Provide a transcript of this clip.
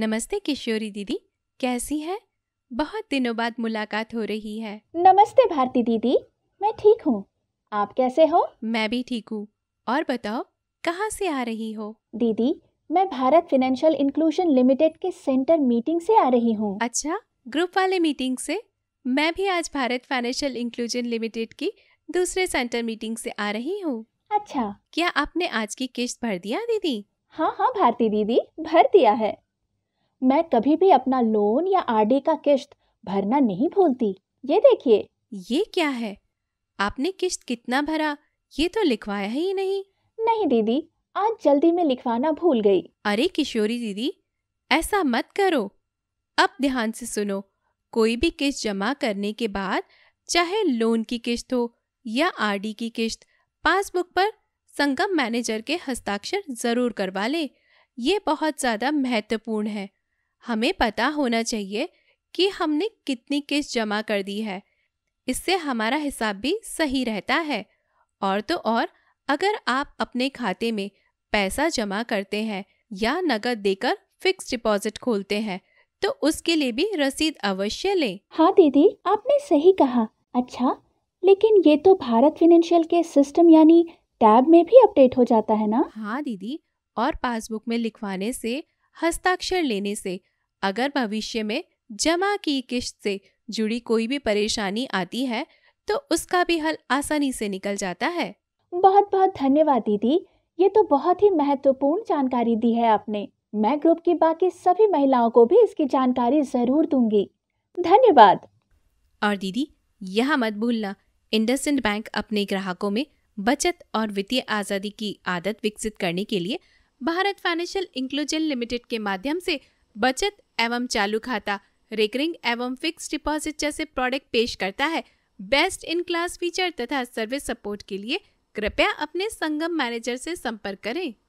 नमस्ते किशोरी दीदी कैसी हैं बहुत दिनों बाद मुलाकात हो रही है नमस्ते भारती दीदी मैं ठीक हूँ आप कैसे हो मैं भी ठीक हूँ और बताओ कहाँ से आ रही हो दीदी मैं भारत फिनेंशियल इंक्लूजन लिमिटेड के सेंटर मीटिंग से आ रही हूँ अच्छा ग्रुप वाले मीटिंग से मैं भी आज भारत फाइनेंशियल इंक्लूजन लिमिटेड की दूसरे सेंटर मीटिंग से आ रही हूँ अच्छा क्या आपने आज की किस्त भर दिया दीदी हाँ हाँ भारती दीदी भर दिया है मैं कभी भी अपना लोन या आरडी का किश्त भरना नहीं भूलती ये देखिए ये क्या है आपने किश्त कितना भरा ये तो लिखवाया ही नहीं नहीं दीदी आज जल्दी में लिखवाना भूल गई अरे किशोरी दीदी ऐसा मत करो अब ध्यान से सुनो कोई भी किश्त जमा करने के बाद चाहे लोन की किश्त हो या आरडी की किश्त पासबुक पर संगम मैनेजर के हस्ताक्षर जरूर करवा ले ये बहुत ज़्यादा महत्वपूर्ण है हमें पता होना चाहिए कि हमने कितनी किस्त जमा कर दी है इससे हमारा हिसाब भी सही रहता है और तो और अगर आप अपने खाते में पैसा जमा करते हैं या नगद देकर फिक्स डिपॉजिट खोलते हैं तो उसके लिए भी रसीद अवश्य लें हाँ दीदी आपने सही कहा अच्छा लेकिन ये तो भारत फिनेंशियल के सिस्टम यानी टैब में भी अपडेट हो जाता है ना हाँ दीदी और पासबुक में लिखवाने से हस्ताक्षर लेने से अगर भविष्य में जमा की किश्त से जुड़ी कोई भी परेशानी आती है तो उसका भी हल आसानी से निकल जाता है बहुत बहुत धन्यवाद दीदी ये तो बहुत ही महत्वपूर्ण जानकारी दी है आपने मैं ग्रुप की बाकी सभी महिलाओं को भी इसकी जानकारी जरूर दूंगी धन्यवाद और दीदी यह मत भूलना इंडसेंड बैंक अपने ग्राहकों में बचत और वित्तीय आज़ादी की आदत विकसित करने के लिए भारत फाइनेंशियल इंक्लूजन लिमिटेड के माध्यम से बचत एवं चालू खाता रिकरिंग एवं फिक्स डिपॉजिट जैसे प्रोडक्ट पेश करता है बेस्ट इन क्लास फीचर तथा सर्विस सपोर्ट के लिए कृपया अपने संगम मैनेजर से संपर्क करें